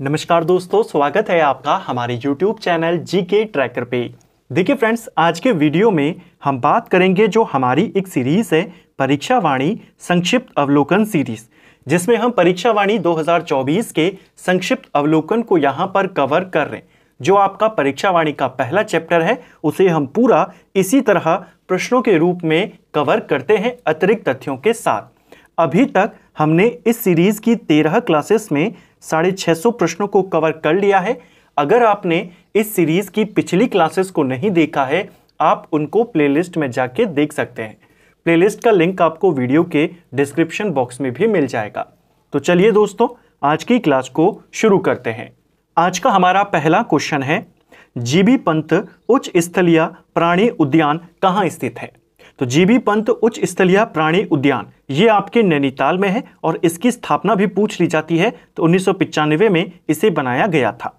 नमस्कार दोस्तों स्वागत है आपका हमारे YouTube चैनल जी के ट्रैकर पे देखिए फ्रेंड्स आज के वीडियो में हम बात करेंगे जो हमारी एक सीरीज़ है परीक्षा वाणी संक्षिप्त अवलोकन सीरीज़ जिसमें हम परीक्षा वाणी 2024 के संक्षिप्त अवलोकन को यहाँ पर कवर कर रहे हैं जो आपका परीक्षा वाणी का पहला चैप्टर है उसे हम पूरा इसी तरह प्रश्नों के रूप में कवर करते हैं अतिरिक्त तथ्यों के साथ अभी तक हमने इस सीरीज़ की तेरह क्लासेस में साढ़े छः सौ प्रश्नों को कवर कर लिया है अगर आपने इस सीरीज़ की पिछली क्लासेस को नहीं देखा है आप उनको प्लेलिस्ट में जाके देख सकते हैं प्लेलिस्ट का लिंक आपको वीडियो के डिस्क्रिप्शन बॉक्स में भी मिल जाएगा तो चलिए दोस्तों आज की क्लास को शुरू करते हैं आज का हमारा पहला क्वेश्चन है जीबी पंत उच्च स्थलीय प्राणी उद्यान कहाँ स्थित है तो जीबी पंत उच्च स्थलीय प्राणी उद्यान ये आपके नैनीताल में है और इसकी स्थापना भी पूछ ली जाती है तो उन्नीस में इसे बनाया गया था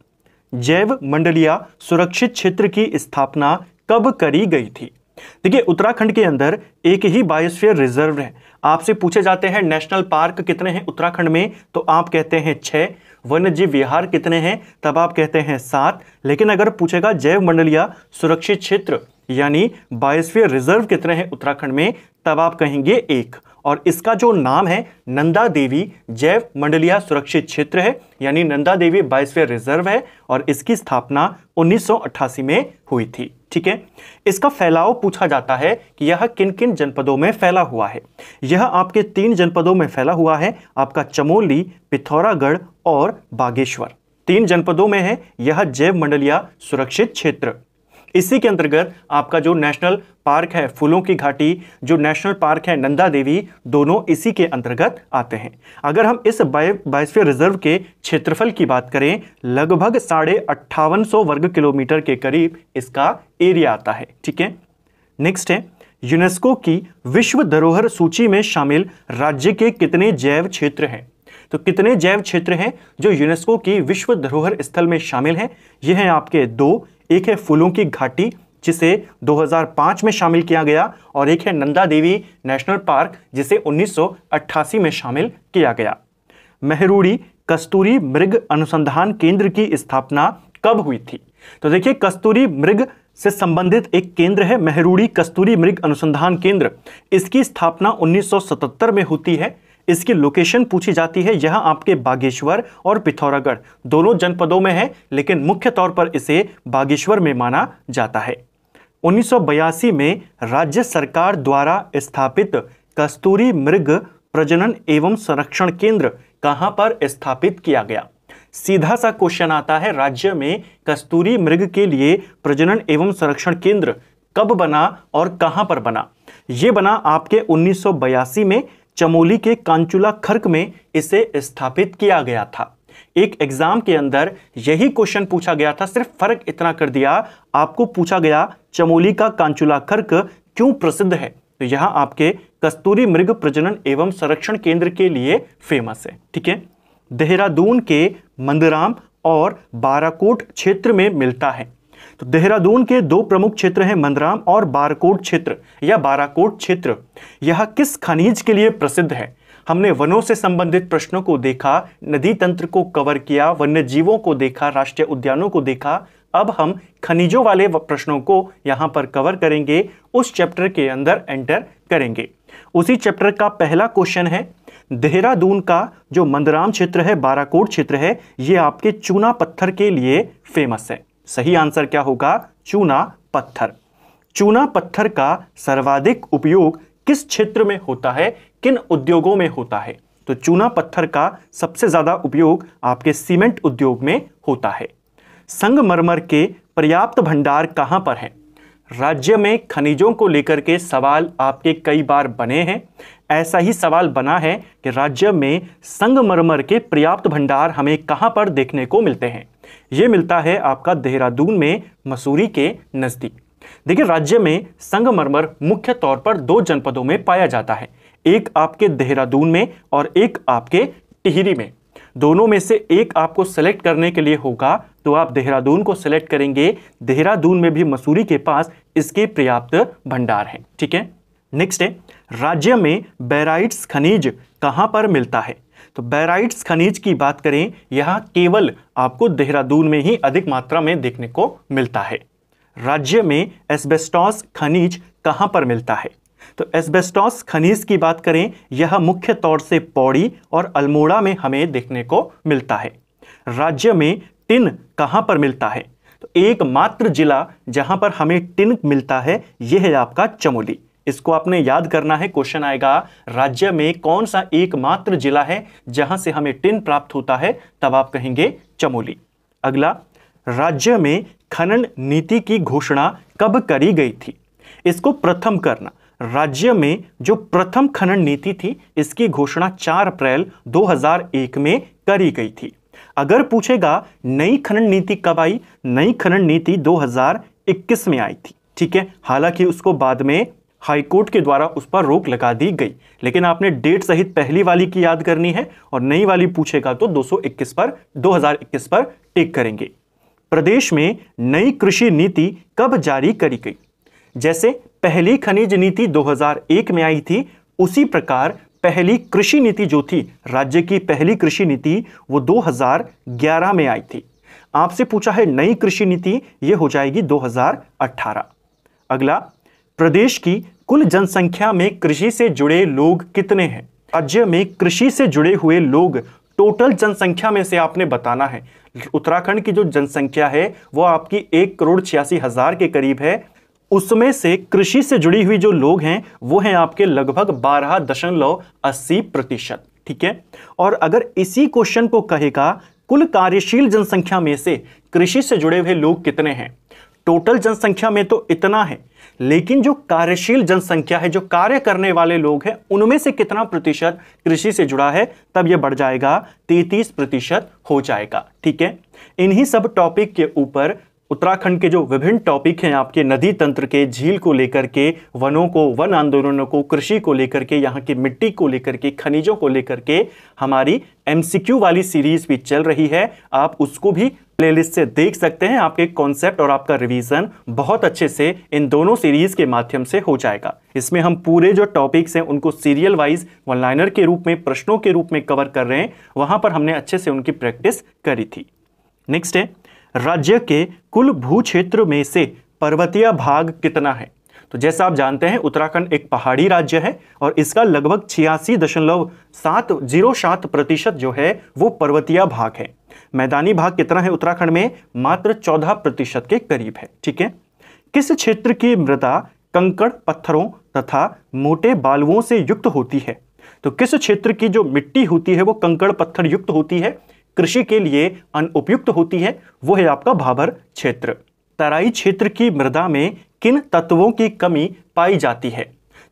जैव मंडलिया सुरक्षित क्षेत्र की स्थापना कब करी गई थी देखिए उत्तराखंड के अंदर एक ही बायोस्फीयर रिजर्व है आपसे पूछे जाते हैं नेशनल पार्क कितने हैं उत्तराखंड में तो आप कहते हैं छह वन्य जीव विहार कितने हैं तब आप कहते हैं सात लेकिन अगर पूछेगा जैव मंडलिया सुरक्षित क्षेत्र यानी बायोस्फीयर रिजर्व कितने हैं उत्तराखंड में तब आप कहेंगे एक और इसका जो नाम है नंदा देवी जैव मंडलिया सुरक्षित क्षेत्र है यानी नंदा देवी बायोस्फीयर रिजर्व है और इसकी स्थापना 1988 में हुई थी ठीक है इसका फैलाव पूछा जाता है कि यह किन किन जनपदों में फैला हुआ है यह आपके तीन जनपदों में फैला हुआ है आपका चमोली पिथौरागढ़ और बागेश्वर तीन जनपदों में है यह जैव मंडलिया सुरक्षित क्षेत्र इसी के अंतर्गत आपका जो नेशनल पार्क है फूलों की घाटी जो नेशनल पार्क है नंदा देवी दोनों इसी के अंतर्गत आते हैं अगर हम इस बायोस्फीयर रिजर्व के क्षेत्रफल की बात करें लगभग साढ़े अट्ठावन सौ वर्ग किलोमीटर के करीब इसका एरिया आता है ठीक है नेक्स्ट है यूनेस्को की विश्व धरोहर सूची में शामिल राज्य के कितने जैव क्षेत्र हैं तो कितने जैव क्षेत्र हैं जो यूनेस्को की विश्व धरोहर स्थल में शामिल हैं ये हैं आपके दो एक है फूलों की घाटी जिसे 2005 में शामिल किया गया और एक है नंदा देवी नेशनल पार्क जिसे 1988 में शामिल किया गया मेहरूड़ी कस्तूरी मृग अनुसंधान केंद्र की स्थापना कब हुई थी तो देखिए कस्तूरी मृग से संबंधित एक केंद्र है मेहरूड़ी कस्तूरी मृग अनुसंधान केंद्र इसकी स्थापना 1977 में होती है इसकी लोकेशन पूछी जाती है यह आपके बागेश्वर और पिथौरागढ़ दोनों जनपदों में है लेकिन मुख्य तौर पर इसे बागेश्वर में माना जाता है उन्नीस में राज्य सरकार द्वारा स्थापित कस्तूरी मृग प्रजनन एवं संरक्षण केंद्र कहां पर स्थापित किया गया सीधा सा क्वेश्चन आता है राज्य में कस्तूरी मृग के लिए प्रजनन एवं संरक्षण केंद्र कब बना और कहां पर बना यह बना आपके 1982 में चमोली के कांचुला खर्क में इसे स्थापित किया गया था एक एग्जाम के अंदर यही क्वेश्चन पूछा गया था सिर्फ फर्क इतना कर दिया आपको पूछा गया चमोली का कांचुला खर्क क्यों प्रसिद्ध है तो यहां आपके कस्तूरी मृग प्रजनन एवं संरक्षण केंद्र के लिए फेमस है ठीक है देहरादून के मंदराम और बाराकोट क्षेत्र में मिलता है तो देहरादून के दो प्रमुख क्षेत्र हैं मंदराम और बारकोट क्षेत्र या बाराकोट क्षेत्र यह किस खनिज के लिए प्रसिद्ध है हमने वनों से संबंधित प्रश्नों को देखा नदी तंत्र को कवर किया वन्य जीवों को देखा राष्ट्रीय उद्यानों को देखा अब हम खनिजों वाले प्रश्नों को यहाँ पर कवर करेंगे उस चैप्टर के अंदर एंटर करेंगे उसी चैप्टर का पहला क्वेश्चन है देहरादून का जो मंदराम क्षेत्र है बाराकोट क्षेत्र है ये आपके चूना पत्थर के लिए फेमस है सही आंसर क्या होगा चूना पत्थर चूना पत्थर का सर्वाधिक उपयोग किस क्षेत्र में होता है किन उद्योगों में होता है तो चूना पत्थर का सबसे ज़्यादा उपयोग आपके सीमेंट उद्योग में होता है संगमरमर के पर्याप्त भंडार कहां पर है राज्य में खनिजों को लेकर के सवाल आपके कई बार बने हैं ऐसा ही सवाल बना है कि राज्य में संगमरमर के पर्याप्त भंडार हमें कहां पर देखने को मिलते हैं ये मिलता है आपका देहरादून में मसूरी के नज़दीक देखिए राज्य में संगमरमर मुख्य तौर पर दो जनपदों में पाया जाता है एक आपके देहरादून में और एक आपके टिहरी में दोनों में से एक आपको सेलेक्ट करने के लिए होगा तो आप देहरादून को सेलेक्ट करेंगे देहरादून में भी मसूरी के पास इसके पर्याप्त भंडार हैं ठीक है नेक्स्ट है राज्य में बैराइट्स खनिज कहाँ पर मिलता है तो बैराइट्स खनिज की बात करें यह केवल आपको देहरादून में ही अधिक मात्रा में देखने को मिलता है राज्य में एस्बेस्टॉस खनिज कहाँ पर मिलता है तो एस्बेस्टॉस खनिज की बात करें यह मुख्य तौर से पौड़ी और अल्मोड़ा में हमें देखने को मिलता है राज्य में टिन कहाँ पर मिलता है तो एकमात्र जिला जहाँ पर हमें टिन मिलता है यह है आपका चमोली इसको आपने याद करना है क्वेश्चन आएगा राज्य में कौन सा एकमात्र जिला है जहां से हमें टिन प्राप्त होता है तब आप कहेंगे चमोली अगला राज्य में खनन नीति की घोषणा कब करी गई थी इसको प्रथम करना राज्य में जो प्रथम खनन नीति थी इसकी घोषणा 4 अप्रैल 2001 में करी गई थी अगर पूछेगा नई खनन नीति कब आई नई खनन नीति 2021 में आई थी ठीक है हालांकि उसको बाद में हाईकोर्ट के द्वारा उस पर रोक लगा दी गई लेकिन आपने डेट सहित पहली वाली की याद करनी है और नई वाली पूछेगा तो 221 पर 2021 पर टिक करेंगे प्रदेश में नई कृषि नीति कब जारी करी गई जैसे पहली खनिज नीति 2001 में आई थी उसी प्रकार पहली कृषि नीति जो थी राज्य की पहली कृषि नीति वो 2011 में आई थी आपसे पूछा है नई कृषि नीति ये हो जाएगी 2018 अगला प्रदेश की कुल जनसंख्या में कृषि से जुड़े लोग कितने हैं राज्य में कृषि से जुड़े हुए लोग टोटल जनसंख्या में से आपने बताना है उत्तराखंड की जो जनसंख्या है वो आपकी एक करोड़ छियासी हज़ार के करीब है उसमें से कृषि से जुड़ी हुई जो लोग हैं वो हैं आपके लगभग बारह दशमलव अस्सी प्रतिशत ठीक है और अगर इसी क्वेश्चन को कहेगा कुल कार्यशील जनसंख्या में से कृषि से जुड़े हुए लोग कितने हैं टोटल जनसंख्या में तो इतना है लेकिन जो कार्यशील जनसंख्या है जो कार्य करने वाले लोग हैं उनमें से कितना प्रतिशत कृषि से जुड़ा है तब यह बढ़ जाएगा तैतीस प्रतिशत हो जाएगा ठीक है इन्हीं सब टॉपिक के ऊपर उत्तराखंड के जो विभिन्न टॉपिक हैं आपके नदी तंत्र के झील को लेकर के वनों को वन आंदोलनों को कृषि को लेकर के यहाँ की मिट्टी को लेकर के खनिजों को लेकर के हमारी एमसीक्यू वाली सीरीज भी चल रही है आप उसको भी प्लेलिस्ट से देख सकते हैं आपके कॉन्सेप्ट और आपका रिवीजन बहुत अच्छे से इन दोनों सीरीज के माध्यम से हो जाएगा इसमें हम पूरे जो टॉपिक्स हैं उनको सीरियल वाइज वनलाइनर लाइनर के रूप में प्रश्नों के रूप में कवर कर रहे हैं वहां पर हमने अच्छे से उनकी प्रैक्टिस करी थी नेक्स्ट है राज्य के कुल भू क्षेत्र में से पर्वतीय भाग कितना है तो जैसा आप जानते हैं उत्तराखंड एक पहाड़ी राज्य है और इसका लगभग छियासी दशमलव सात जीरो सात प्रतिशत जो है वो पर्वतीय भाग है मैदानी भाग कितना है उत्तराखंड में मात्र चौदह प्रतिशत के करीब है ठीक है किस क्षेत्र की मृदा कंकड़ पत्थरों तथा मोटे बालुओं से युक्त होती है तो किस क्षेत्र की जो मिट्टी होती है वो कंकड़ पत्थर युक्त होती है कृषि के लिए अनुपयुक्त होती है वो है आपका भाभर क्षेत्र तराई क्षेत्र की मृदा में किन तत्वों की कमी पाई जाती है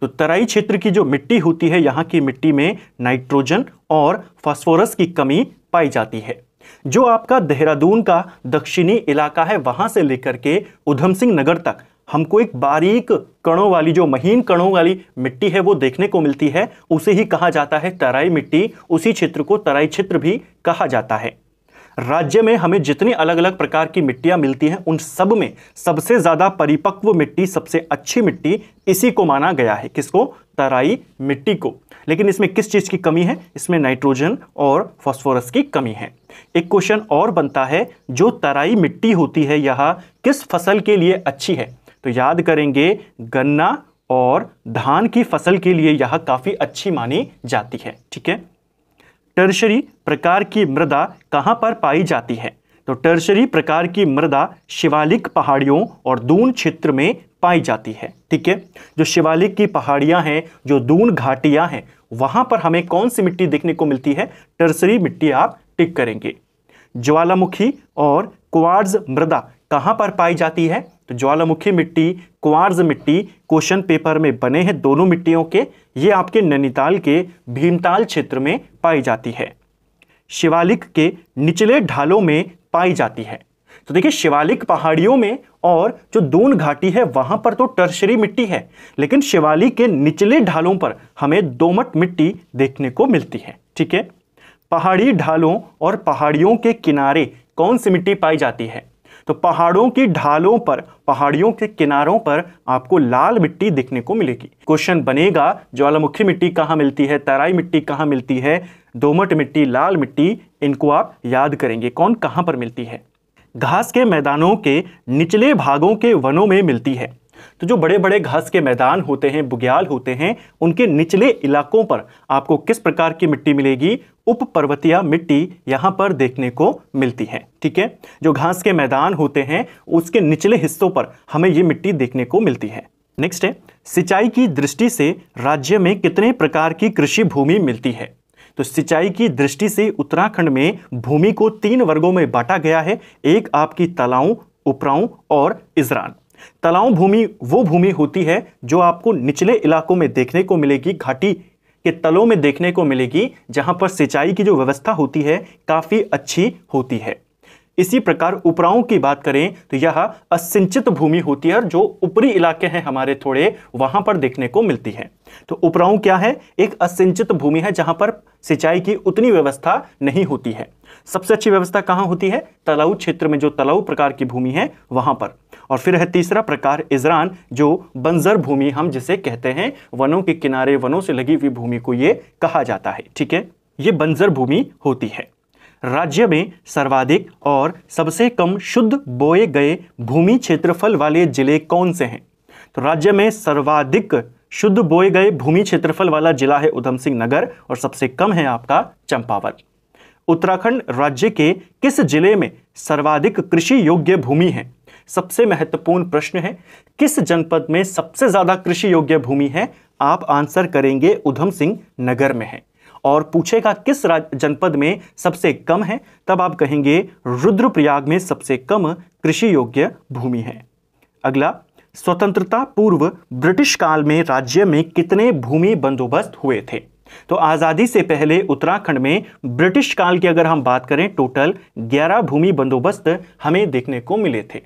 तो तराई क्षेत्र की जो मिट्टी होती है यहाँ की मिट्टी में नाइट्रोजन और फास्फोरस की कमी पाई जाती है जो आपका देहरादून का दक्षिणी इलाका है वहां से लेकर के उधम सिंह नगर तक हमको एक बारीक कणों वाली जो महीन कणों वाली मिट्टी है वो देखने को मिलती है उसे ही कहा जाता है तराई मिट्टी उसी क्षेत्र को तराई क्षेत्र भी कहा जाता है राज्य में हमें जितनी अलग अलग प्रकार की मिट्टियां मिलती हैं उन सब में सबसे ज़्यादा परिपक्व मिट्टी सबसे अच्छी मिट्टी इसी को माना गया है किसको तराई मिट्टी को लेकिन इसमें किस चीज़ की कमी है इसमें नाइट्रोजन और फॉस्फोरस की कमी है एक क्वेश्चन और बनता है जो तराई मिट्टी होती है यह किस फसल के लिए अच्छी है तो याद करेंगे गन्ना और धान की फसल के लिए यह काफ़ी अच्छी मानी जाती है ठीक है टर्शरी प्रकार की मृदा कहाँ पर पाई जाती है तो टर्शरी प्रकार की मृदा शिवालिक पहाड़ियों और दून क्षेत्र में पाई जाती है ठीक है जो शिवालिक की पहाड़ियाँ हैं जो दून घाटियाँ हैं वहाँ पर हमें कौन सी मिट्टी देखने को मिलती है टर्सरी मिट्टी आप टिक करेंगे ज्वालामुखी और क्वार्ज मृदा कहाँ पर पाई जाती है तो ज्वालामुखी मिट्टी क्वार्ज मिट्टी क्वेश्चन पेपर में बने हैं दोनों मिट्टियों के ये आपके नैनीताल के भीमताल क्षेत्र में पाई जाती है शिवालिक के निचले ढालों में पाई जाती है तो देखिए शिवालिक पहाड़ियों में और जो दून घाटी है वहां पर तो टर्शरी मिट्टी है लेकिन शिवालिक के निचले ढालों पर हमें दोमट मिट्टी देखने को मिलती है ठीक है पहाड़ी ढालों और पहाड़ियों के किनारे कौन सी मिट्टी पाई जाती है तो पहाड़ों की ढालों पर पहाड़ियों के किनारों पर आपको लाल मिट्टी दिखने को मिलेगी क्वेश्चन बनेगा ज्वालामुखी मिट्टी कहाँ मिलती है तराई मिट्टी कहाँ मिलती है दोमट मिट्टी लाल मिट्टी इनको आप याद करेंगे कौन कहाँ पर मिलती है घास के मैदानों के निचले भागों के वनों में मिलती है तो जो बड़े बड़े घास के मैदान होते हैं बुग्याल होते हैं उनके निचले इलाकों पर आपको किस प्रकार की मिट्टी मिलेगी उप पर्वतीय मिट्टी यहाँ पर देखने को मिलती है ठीक है जो घास के मैदान होते हैं उसके निचले हिस्सों पर हमें ये मिट्टी देखने को मिलती है नेक्स्ट है सिंचाई की दृष्टि से राज्य में कितने प्रकार की कृषि भूमि मिलती है तो सिंचाई की दृष्टि से उत्तराखंड में भूमि को तीन वर्गों में बांटा गया है एक आपकी तलाऊ उपराऊ और इजरान तलाव भूमि वो भूमि होती है जो आपको निचले इलाकों में देखने को मिलेगी घाटी के तलों में देखने को मिलेगी जहां पर सिंचाई की जो व्यवस्था होती है काफ़ी अच्छी होती है इसी प्रकार उपराओं की बात करें तो यह असिंचित भूमि होती है जो ऊपरी इलाके हैं हमारे थोड़े वहां पर देखने को मिलती है तो उपराऊ क्या है एक असिंचित भूमि है जहां पर सिंचाई की उतनी व्यवस्था नहीं होती है सबसे अच्छी व्यवस्था कहां होती है तलाऊ क्षेत्र में जो तलाऊ प्रकार की भूमि है वहां पर और फिर है तीसरा प्रकार इजरान जो बंजर भूमि हम जिसे कहते हैं वनों के किनारे वनों से लगी हुई भूमि को ये कहा जाता है ठीक है ये बंजर भूमि होती है राज्य में सर्वाधिक और सबसे कम शुद्ध बोए गए भूमि क्षेत्रफल वाले जिले कौन से हैं तो राज्य में सर्वाधिक शुद्ध बोए गए भूमि क्षेत्रफल वाला जिला है उधम सिंह नगर और सबसे कम है आपका चंपावत उत्तराखंड राज्य के किस जिले में सर्वाधिक कृषि योग्य भूमि है सबसे महत्वपूर्ण प्रश्न है किस जनपद में सबसे ज़्यादा कृषि योग्य भूमि है आप आंसर करेंगे उधम सिंह नगर में है और पूछेगा किस जनपद में सबसे कम है तब आप कहेंगे रुद्रप्रयाग में सबसे कम कृषि योग्य भूमि है अगला स्वतंत्रता पूर्व ब्रिटिश काल में राज्य में कितने भूमि बंदोबस्त हुए थे तो आज़ादी से पहले उत्तराखंड में ब्रिटिश काल की अगर हम बात करें टोटल 11 भूमि बंदोबस्त हमें देखने को मिले थे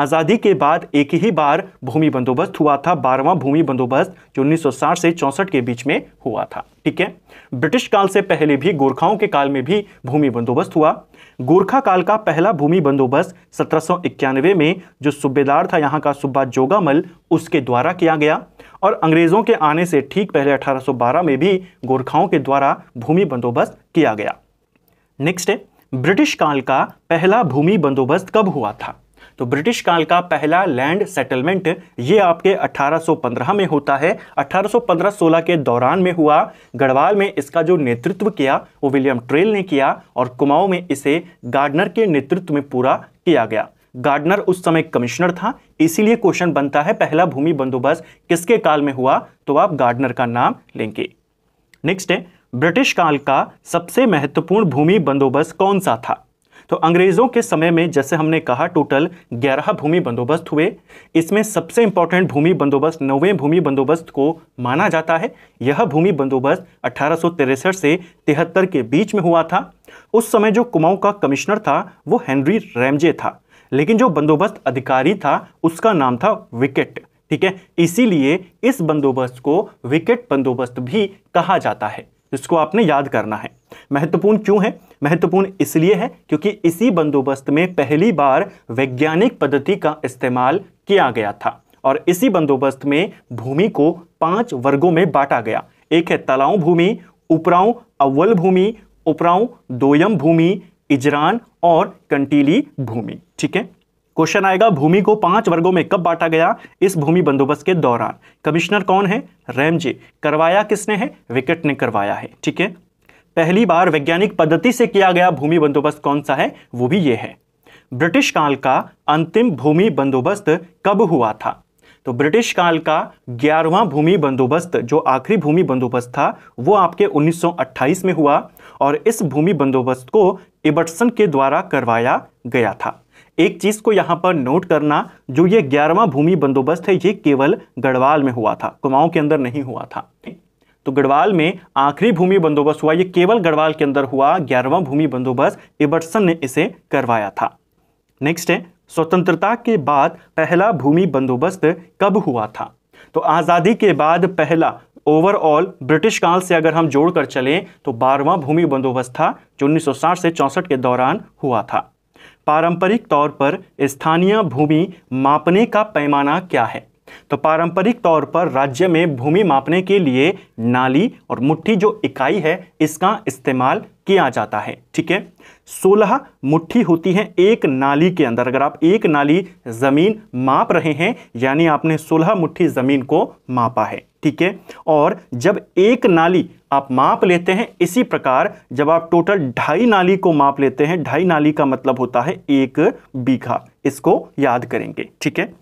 आज़ादी के बाद एक ही बार भूमि बंदोबस्त हुआ था बारहवां भूमि बंदोबस्त जो 1960 से चौसठ के बीच में हुआ था ठीक है ब्रिटिश काल से पहले भी गोरखाओं के काल में भी भूमि बंदोबस्त हुआ गोरखा काल का पहला भूमि बंदोबस्त सत्रह में जो सूबेदार था यहाँ का सुब्बा जोगामल उसके द्वारा किया गया और अंग्रेज़ों के आने से ठीक पहले अठारह में भी गोरखाओं के द्वारा भूमि बंदोबस्त किया गया नेक्स्ट है ब्रिटिश काल का पहला भूमि बंदोबस्त कब हुआ था तो ब्रिटिश काल का पहला लैंड सेटलमेंट ये आपके 1815 में होता है 1815-16 के दौरान में हुआ गढ़वाल में इसका जो नेतृत्व किया वो विलियम ट्रेल ने किया और कुमाऊं में इसे गार्डनर के नेतृत्व में पूरा किया गया गार्डनर उस समय कमिश्नर था इसीलिए क्वेश्चन बनता है पहला भूमि बंदोबस्त किसके काल में हुआ तो आप गार्डनर का नाम लेंगे नेक्स्ट है ब्रिटिश काल का सबसे महत्वपूर्ण भूमि बंदोबस्त कौन सा था तो अंग्रेज़ों के समय में जैसे हमने कहा टोटल 11 भूमि बंदोबस्त हुए इसमें सबसे इंपॉर्टेंट भूमि बंदोबस्त नौवें भूमि बंदोबस्त को माना जाता है यह भूमि बंदोबस्त अठारह से तिहत्तर के बीच में हुआ था उस समय जो कुमाऊं का कमिश्नर था वो हेनरी रैमजे था लेकिन जो बंदोबस्त अधिकारी था उसका नाम था विकेट ठीक है इसीलिए इस बंदोबस्त को विकेट बंदोबस्त भी कहा जाता है इसको आपने याद करना है महत्वपूर्ण क्यों है महत्वपूर्ण इसलिए है क्योंकि इसी बंदोबस्त में पहली बार वैज्ञानिक पद्धति का इस्तेमाल किया गया था और इसी बंदोबस्त में भूमि को पांच वर्गों में बांटा गया एक है तलाऊ भूमि उपराऊ अव्वल भूमि उपराऊ दोयम भूमि इजरान और कंटीली भूमि ठीक है क्वेश्चन आएगा भूमि को पांच वर्गों में कब बांटा गया इस भूमि बंदोबस्त के दौरान कमिश्नर कौन है रैमजे करवाया किसने है विकेट ने करवाया है ठीक है पहली बार वैज्ञानिक पद्धति से किया गया भूमि बंदोबस्त कौन सा है वो भी ये है ब्रिटिश काल का अंतिम भूमि बंदोबस्त कब हुआ था तो ब्रिटिश काल का ग्यारहवां भूमि बंदोबस्त जो आखिरी भूमि बंदोबस्त था वो आपके 1928 में हुआ और इस भूमि बंदोबस्त को इबर्टसन के द्वारा करवाया गया था एक चीज़ को यहां पर नोट करना जो ये ग्यारहवां भूमि बंदोबस्त है ये केवल गढ़वाल में हुआ था कुमाऊं के अंदर नहीं हुआ था तो गढ़वाल में आखिरी भूमि बंदोबस्त हुआ यह केवल गढ़वाल के अंदर हुआ ग्यारहवां भूमि बंदोबस्त इबर्टसन ने इसे करवाया था नेक्स्ट है स्वतंत्रता के बाद पहला भूमि बंदोबस्त कब हुआ था तो आज़ादी के बाद पहला ओवरऑल ब्रिटिश काल से अगर हम जोड़कर चलें तो बारहवां भूमि बंदोबस्त था जो 1960 से चौंसठ के दौरान हुआ था पारंपरिक तौर पर स्थानीय भूमि मापने का पैमाना क्या है तो पारंपरिक तौर पर राज्य में भूमि मापने के लिए नाली और मुट्ठी जो इकाई है इसका इस्तेमाल किया जाता है ठीक है सोलह मुट्ठी होती है एक नाली के अंदर अगर आप एक नाली ज़मीन माप रहे हैं यानी आपने सोलह मुट्ठी ज़मीन को मापा है ठीक है और जब एक नाली आप माप लेते हैं इसी प्रकार जब आप टोटल ढाई नाली को माप लेते हैं ढाई नाली का मतलब होता है एक बीघा इसको याद करेंगे ठीक है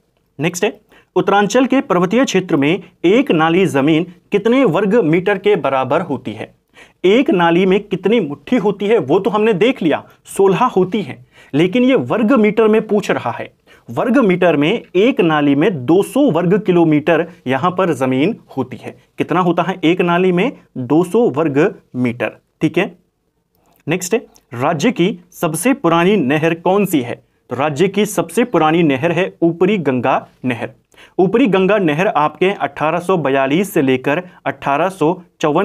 नेक्स्ट है उत्तरांचल के पर्वतीय क्षेत्र में एक नाली जमीन कितने वर्ग मीटर के बराबर होती है एक नाली में कितनी मुट्ठी होती है वो तो हमने देख लिया सोलह होती है लेकिन ये वर्ग मीटर में पूछ रहा है वर्ग मीटर में एक नाली में 200 वर्ग किलोमीटर यहां पर जमीन होती है कितना होता है एक नाली में 200 वर्ग मीटर ठीक है नेक्स्ट राज्य की सबसे पुरानी नहर कौन सी है तो राज्य की सबसे पुरानी नहर है ऊपरी गंगा नहर ऊपरी गंगा नहर आपके 1842 से लेकर अठारह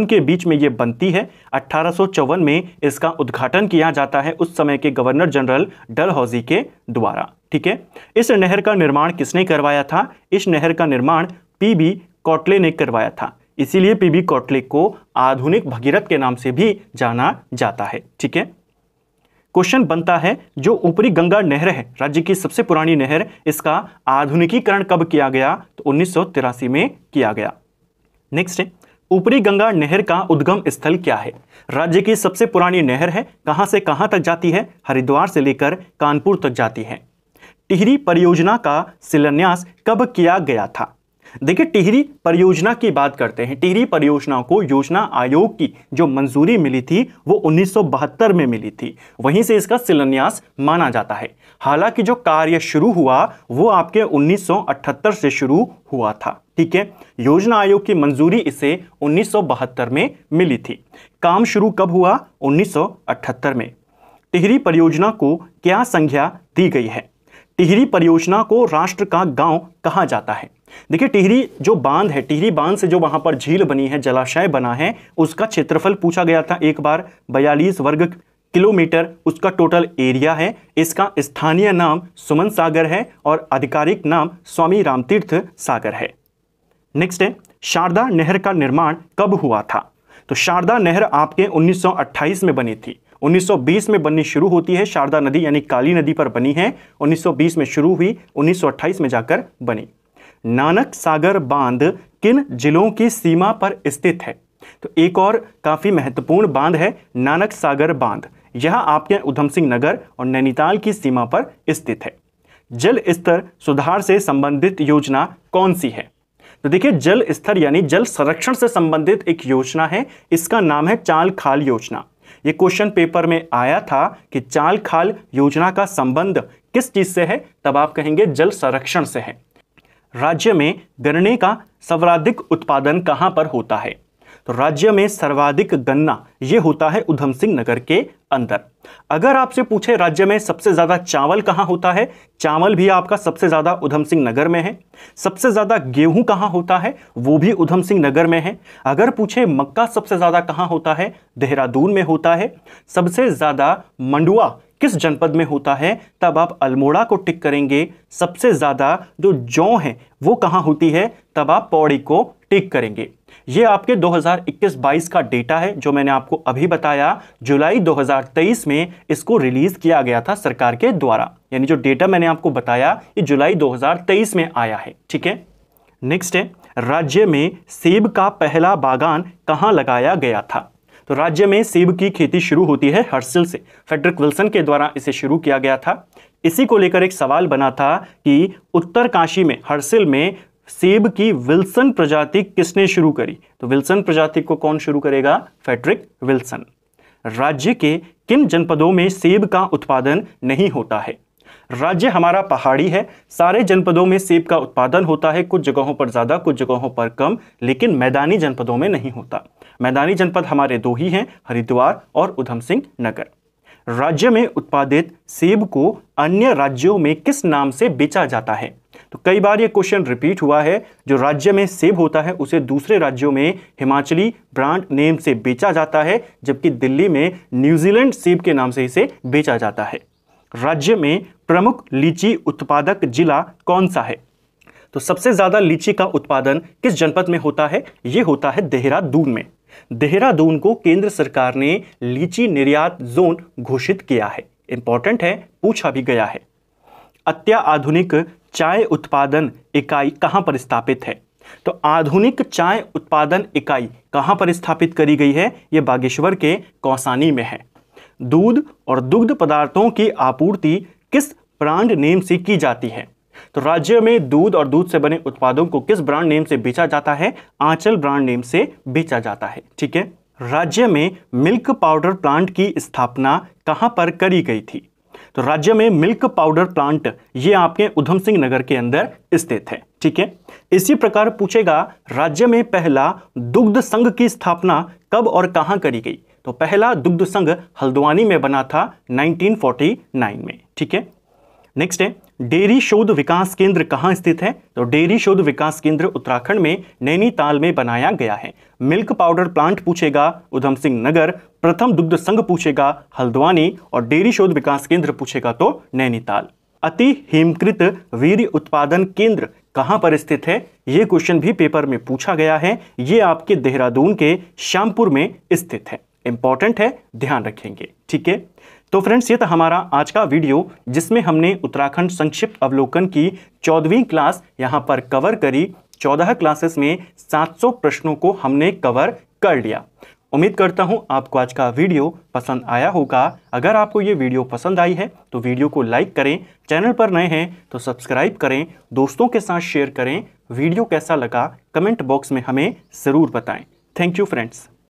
के बीच में ये बनती है अठारह में इसका उद्घाटन किया जाता है उस समय के गवर्नर जनरल डलहौजी के द्वारा ठीक है इस नहर का निर्माण किसने करवाया था इस नहर का निर्माण पीबी कोटले ने करवाया था इसीलिए पीबी कोटले को आधुनिक भगीरथ के नाम से भी जाना जाता है ठीक है क्वेश्चन बनता है जो ऊपरी गंगा नहर है राज्य की सबसे पुरानी नहर इसका आधुनिकीकरण कब किया गया तो उन्नीस में किया गया नेक्स्ट है ऊपरी गंगा नहर का उद्गम स्थल क्या है राज्य की सबसे पुरानी नहर है कहां से कहां तक जाती है हरिद्वार से लेकर कानपुर तक जाती है टिहरी परियोजना का शिलान्यास कब किया गया था देखिए टिहरी परियोजना की बात करते हैं टिहरी परियोजना को योजना आयोग की जो मंजूरी मिली थी वो 1972 में मिली थी वहीं से इसका शिलान्यास माना जाता है हालांकि जो कार्य शुरू हुआ वो आपके 1978 से शुरू हुआ था ठीक है योजना आयोग की मंजूरी इसे 1972 में मिली थी काम शुरू कब हुआ 1978 में टिहरी परियोजना को क्या संज्ञा दी गई है टिहरी परियोजना को राष्ट्र का गांव कहा जाता है देखिए टिहरी जो बांध है टिहरी बांध से जो वहां पर झील बनी है जलाशय बना है उसका क्षेत्रफल पूछा गया था एक बार बयालीस वर्ग किलोमीटर उसका टोटल एरिया है इसका स्थानीय नाम सुमन सागर है और आधिकारिक नाम स्वामी रामतीर्थ सागर है नेक्स्ट है शारदा नहर का निर्माण कब हुआ था तो शारदा नहर आपके 1928 में बनी थी 1920 में बननी शुरू होती है शारदा नदी यानी काली नदी पर बनी है 1920 में शुरू हुई 1928 में जाकर बनी नानक सागर बांध किन जिलों की सीमा पर स्थित है तो एक और काफ़ी महत्वपूर्ण बांध है नानक सागर बांध यह आपके उधम सिंह नगर और नैनीताल की सीमा पर स्थित है जल स्तर सुधार से संबंधित योजना कौन सी है तो देखिए जल स्तर यानी जल संरक्षण से संबंधित एक योजना है इसका नाम है चाल खाल योजना ये क्वेश्चन पेपर में आया था कि चाल खाल योजना का संबंध किस चीज़ से है तब आप कहेंगे जल संरक्षण से है राज्य में गन्ने का सर्वाधिक उत्पादन कहाँ पर होता है तो राज्य में सर्वाधिक गन्ना ये होता है उधम सिंह नगर के अंदर अगर आपसे पूछे राज्य में सबसे ज़्यादा चावल कहाँ होता है चावल भी आपका सबसे ज़्यादा उधम सिंह नगर में है सबसे ज़्यादा गेहूं कहाँ होता है वो भी उधम सिंह नगर में है अगर पूछे मक्का सबसे ज़्यादा कहाँ होता है देहरादून में होता है सबसे ज़्यादा मंडुआ किस जनपद में होता है तब आप अल्मोड़ा को टिक करेंगे सबसे ज़्यादा जो जौ है वो कहाँ होती है तब आप पौड़ी को टिक करेंगे ये आपके 2021-22 का डेटा है जो मैंने आपको अभी बताया जुलाई 2023 में इसको रिलीज़ किया गया था सरकार के द्वारा यानी जो डेटा मैंने आपको बताया ये जुलाई 2023 में आया है ठीक है नेक्स्ट है राज्य में सेब का पहला बागान कहाँ लगाया गया था तो राज्य में सेब की खेती शुरू होती है हर्सिल से फेडरिक विल्सन के द्वारा इसे शुरू किया गया था इसी को लेकर एक सवाल बना था कि उत्तर काशी में हर्सिल में सेब की विल्सन प्रजाति किसने शुरू करी तो विल्सन प्रजाति को कौन शुरू करेगा फेडरिक विल्सन राज्य के किन जनपदों में सेब का उत्पादन नहीं होता है राज्य हमारा पहाड़ी है सारे जनपदों में सेब का उत्पादन होता है कुछ जगहों पर ज़्यादा कुछ जगहों पर कम लेकिन मैदानी जनपदों में नहीं होता मैदानी जनपद हमारे दो ही हैं हरिद्वार और उधम सिंह नगर राज्य में उत्पादित सेब को अन्य राज्यों में किस नाम से बेचा जाता है तो कई बार ये क्वेश्चन रिपीट हुआ है जो राज्य में सेब होता है उसे दूसरे राज्यों में हिमाचली ब्रांड नेम से बेचा जाता है जबकि दिल्ली में न्यूजीलैंड सेब के नाम से इसे बेचा जाता है राज्य में प्रमुख लीची उत्पादक जिला कौन सा है तो सबसे ज़्यादा लीची का उत्पादन किस जनपद में होता है यह होता है देहरादून में देहरादून को केंद्र सरकार ने लीची निर्यात जोन घोषित किया है इंपॉर्टेंट है पूछा भी गया है अत्याधुनिक चाय उत्पादन इकाई कहाँ पर स्थापित है तो आधुनिक चाय उत्पादन इकाई कहाँ पर स्थापित करी गई है यह बागेश्वर के कौसानी में है दूध और दुग्ध पदार्थों की आपूर्ति किस ब्रांड नेम से की जाती है तो राज्य में दूध और दूध से बने उत्पादों को किस ब्रांड नेम से बेचा जाता है आंचल ब्रांड नेम से बेचा जाता है ठीक है राज्य में मिल्क पाउडर प्लांट की स्थापना कहां पर करी गई थी तो राज्य में मिल्क पाउडर प्लांट ये आपके उधम सिंह नगर के अंदर स्थित है ठीक है इसी प्रकार पूछेगा राज्य में पहला दुग्ध संघ की स्थापना कब और कहां करी गई तो पहला दुग्ध संघ हल्द्वानी में बना था 1949 में ठीक है नेक्स्ट है डेयरी शोध विकास केंद्र कहाँ स्थित है तो डेयरी शोध विकास केंद्र उत्तराखंड में नैनीताल में बनाया गया है मिल्क पाउडर प्लांट पूछेगा उधम सिंह नगर प्रथम दुग्ध संघ पूछेगा हल्द्वानी और डेयरी शोध विकास केंद्र पूछेगा तो नैनीताल अति हिमकृत वीर उत्पादन केंद्र कहाँ पर स्थित है ये क्वेश्चन भी पेपर में पूछा गया है ये आपके देहरादून के श्यामपुर में स्थित है इंपॉर्टेंट है ध्यान रखेंगे ठीक है तो फ्रेंड्स ये था हमारा आज का वीडियो जिसमें हमने उत्तराखंड संक्षिप्त अवलोकन की चौदहवीं क्लास यहाँ पर कवर करी चौदह क्लासेस में 700 प्रश्नों को हमने कवर कर लिया उम्मीद करता हूं आपको आज का वीडियो पसंद आया होगा अगर आपको ये वीडियो पसंद आई है तो वीडियो को लाइक करें चैनल पर नए हैं तो सब्सक्राइब करें दोस्तों के साथ शेयर करें वीडियो कैसा लगा कमेंट बॉक्स में हमें ज़रूर बताएं थैंक यू फ्रेंड्स